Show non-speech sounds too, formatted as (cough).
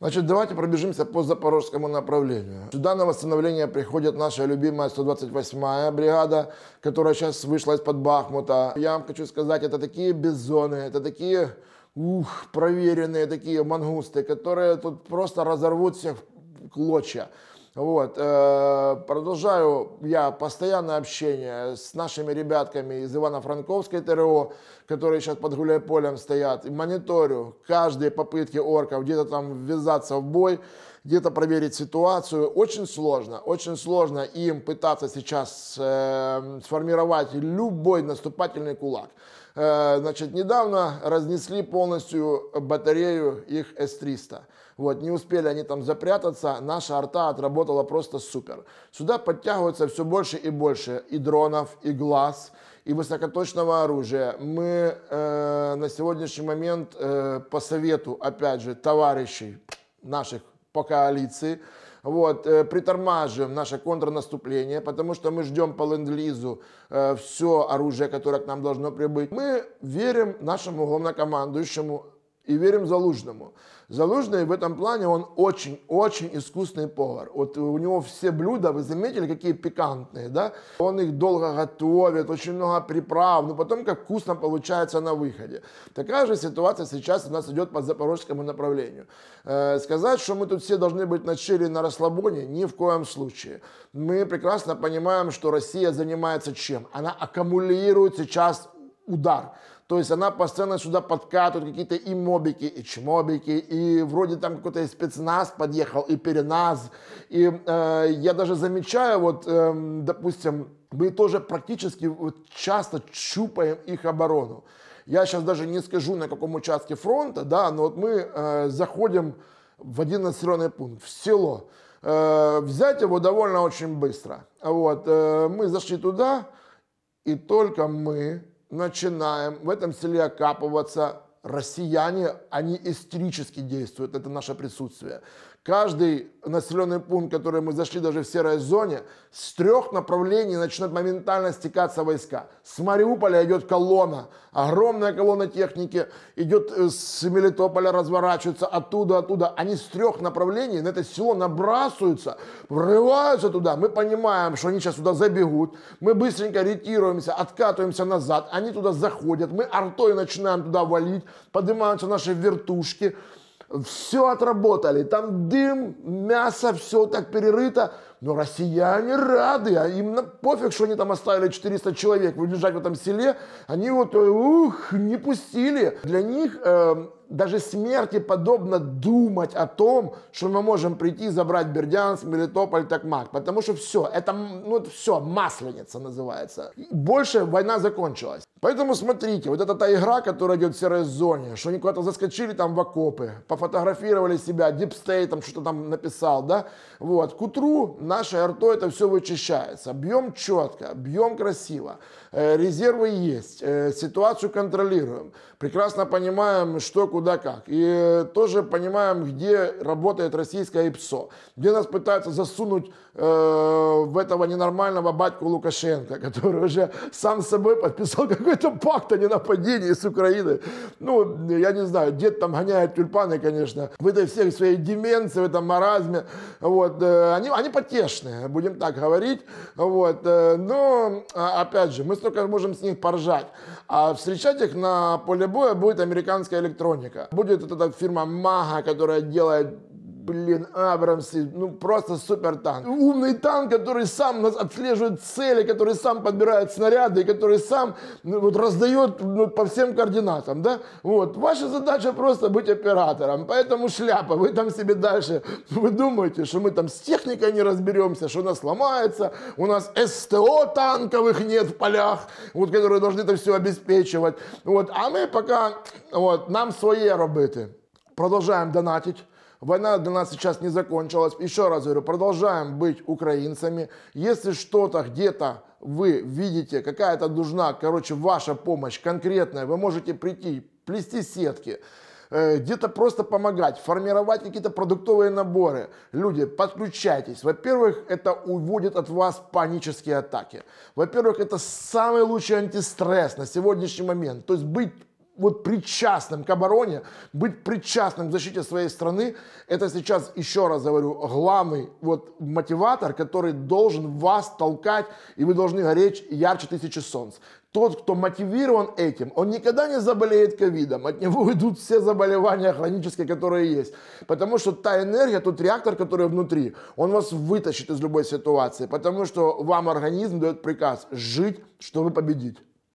Значит, давайте пробежимся по запорожскому направлению. Сюда на восстановление приходит наша любимая 128-я бригада, которая сейчас вышла из-под Бахмута. Я вам хочу сказать, это такие беззоны, это такие ух, проверенные такие мангусты, которые тут просто разорвут всех в клочья. Вот, э, продолжаю я постоянное общение с нашими ребятками из Ивано-Франковской ТРО, которые сейчас под гуляй полем стоят, и мониторю каждые попытки орков где-то там ввязаться в бой, где-то проверить ситуацию. Очень сложно, очень сложно им пытаться сейчас э, сформировать любой наступательный кулак. Э, значит, недавно разнесли полностью батарею их s 300 Вот, не успели они там запрятаться, наша арта отработала просто супер. Сюда подтягивается все больше и больше и дронов, и глаз, и высокоточного оружия. Мы э, на сегодняшний момент э, по совету, опять же, товарищей наших по коалиции. Вот, э, притормаживаем наше контрнаступление, потому что мы ждем по ленд-лизу э, все оружие, которое к нам должно прибыть. Мы верим нашему главнокомандующему и верим Залужному. Залужный в этом плане, он очень-очень искусный повар. Вот у него все блюда, вы заметили, какие пикантные, да? Он их долго готовит, очень много приправ, но потом как вкусно получается на выходе. Такая же ситуация сейчас у нас идет по запорожскому направлению. Э, сказать, что мы тут все должны быть на чили, на расслабоне, ни в коем случае. Мы прекрасно понимаем, что Россия занимается чем? Она аккумулирует сейчас удар. То есть она постоянно сюда подкатывает какие-то и мобики, и чмобики, и вроде там какой-то спецназ подъехал, и переназ. И э, я даже замечаю, вот, э, допустим, мы тоже практически вот, часто чупаем их оборону. Я сейчас даже не скажу, на каком участке фронта, да, но вот мы э, заходим в один населенный пункт, в село. Э, взять его довольно очень быстро. Вот, э, мы зашли туда, и только мы начинаем в этом селе окапываться, россияне, они истерически действуют, это наше присутствие. Каждый населенный пункт, который мы зашли даже в серой зоне, с трех направлений начнут моментально стекаться войска. С Мариуполя идет колонна, огромная колонна техники, идет э, с Мелитополя, разворачивается оттуда, оттуда. Они с трех направлений на это село набрасываются, врываются туда. Мы понимаем, что они сейчас туда забегут. Мы быстренько ретируемся, откатываемся назад. Они туда заходят. Мы артой начинаем туда валить. Поднимаются наши вертушки все отработали, там дым, мясо, все так перерыто, но россияне рады, а им на пофиг, что они там оставили 400 человек выезжать в этом селе, они вот, э, ух, не пустили. Для них э, даже смерти подобно думать о том, что мы можем прийти забрать Бердянск, Мелитополь, Токмак, потому что все, это, ну, это все, масленица называется. Больше война закончилась. Поэтому смотрите, вот это та игра, которая идет в серой зоне, что они куда-то заскочили там в окопы, пофотографировали себя, дипстейтом что-то там написал, да, вот, к утру нашей артой это все вычищается, бьем четко, бьем красиво, э, резервы есть, э, ситуацию контролируем, прекрасно понимаем, что, куда куда как. И э, тоже понимаем, где работает российское ИПСО, где нас пытаются засунуть э, в этого ненормального батьку Лукашенко, (laughs) который уже сам с собой подписал какой-то пакт о ненападении с Украины. Ну, я не знаю, дед там гоняет тюльпаны, конечно, в этой всех своей деменции, в этом маразме. Вот, э, они, они потешные, будем так говорить. Вот, э, но, а, опять же, мы столько можем с них поржать. А встречать их на поле боя будет американская электроника. Будет вот эта фирма Мага, которая делает блин, Абрамс, ну просто супер танк. Умный танк, который сам нас отслеживает цели, который сам подбирает снаряды, который сам ну, вот, раздает ну, по всем координатам, да? Вот, ваша задача просто быть оператором, поэтому шляпа, вы там себе дальше, вы думаете, что мы там с техникой не разберемся, что у нас ломается, у нас СТО танковых нет в полях, вот, которые должны это все обеспечивать, вот, а мы пока, вот, нам своє работы продолжаем донатить. Война для нас сейчас не закончилась. Еще раз говорю, продолжаем быть украинцами. Если что-то где-то вы видите, какая-то нужна, короче, ваша помощь конкретная, вы можете прийти, плести сетки, э, где-то просто помогать, формировать какие-то продуктовые наборы. Люди, подключайтесь. Во-первых, это уводит от вас панические атаки. Во-первых, это самый лучший антистресс на сегодняшний момент. То есть быть вот причастным к обороне, быть причастным к защите своей страны, это сейчас, еще раз говорю, главный вот мотиватор, который должен вас толкать, и вы должны гореть ярче тысячи солнц. Тот, кто мотивирован этим, он никогда не заболеет ковидом, от него уйдут все заболевания хронические, которые есть. Потому что та энергия, тот реактор, который внутри, он вас вытащит из любой ситуации, потому что вам организм дает приказ жить, чтобы победить.